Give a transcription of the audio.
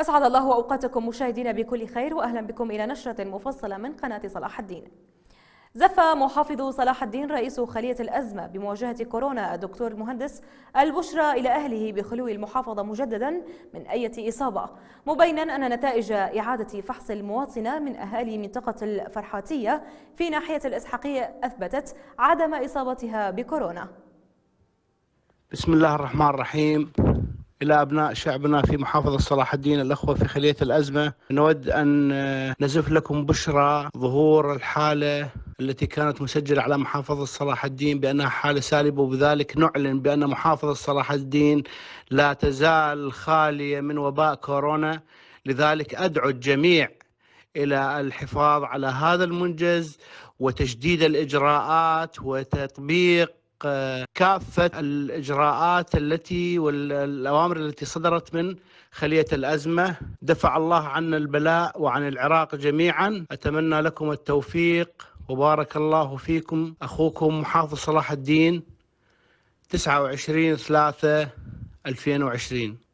أسعد الله أوقاتكم مشاهدينا بكل خير وأهلا بكم إلى نشرة مفصلة من قناة صلاح الدين زف محافظ صلاح الدين رئيس خلية الأزمة بمواجهة كورونا الدكتور المهندس البشرى إلى أهله بخلو المحافظة مجددا من أي إصابة مبينا أن نتائج إعادة فحص المواطنة من أهالي منطقة الفرحاتية في ناحية الإسحاقية أثبتت عدم إصابتها بكورونا بسم الله الرحمن الرحيم إلى أبناء شعبنا في محافظة صلاح الدين الأخوة في خلية الأزمة نود أن آه، نزف لكم بشرى ظهور الحالة التي كانت مسجلة على محافظة صلاح الدين بأنها حالة سالبة وبذلك نعلن بأن محافظة صلاح الدين لا تزال خالية من وباء كورونا لذلك أدعو الجميع إلى الحفاظ على هذا المنجز وتشديد الإجراءات وتطبيق كافه الاجراءات التي والاوامر التي صدرت من خليه الازمه دفع الله عنا البلاء وعن العراق جميعا اتمنى لكم التوفيق وبارك الله فيكم اخوكم محافظ صلاح الدين 29 3 2020